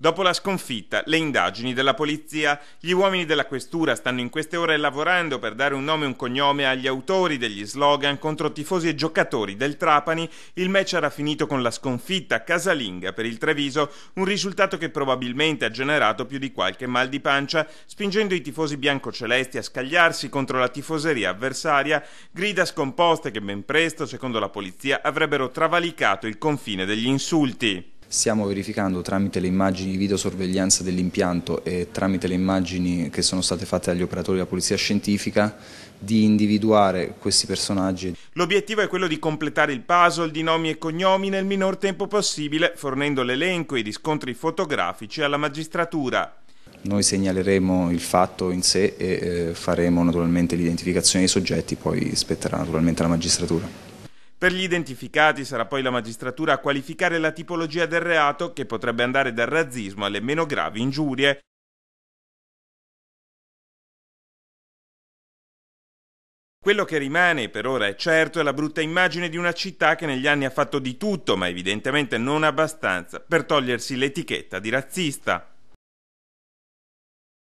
Dopo la sconfitta, le indagini della polizia, gli uomini della questura stanno in queste ore lavorando per dare un nome e un cognome agli autori degli slogan contro tifosi e giocatori del Trapani. Il match era finito con la sconfitta casalinga per il Treviso, un risultato che probabilmente ha generato più di qualche mal di pancia, spingendo i tifosi biancocelesti a scagliarsi contro la tifoseria avversaria, grida scomposte che ben presto, secondo la polizia, avrebbero travalicato il confine degli insulti. Stiamo verificando tramite le immagini di videosorveglianza dell'impianto e tramite le immagini che sono state fatte dagli operatori della polizia scientifica di individuare questi personaggi. L'obiettivo è quello di completare il puzzle di nomi e cognomi nel minor tempo possibile, fornendo l'elenco e i riscontri fotografici alla magistratura. Noi segnaleremo il fatto in sé e eh, faremo naturalmente l'identificazione dei soggetti, poi spetterà naturalmente alla magistratura. Per gli identificati sarà poi la magistratura a qualificare la tipologia del reato che potrebbe andare dal razzismo alle meno gravi ingiurie. Quello che rimane per ora è certo è la brutta immagine di una città che negli anni ha fatto di tutto, ma evidentemente non abbastanza, per togliersi l'etichetta di razzista.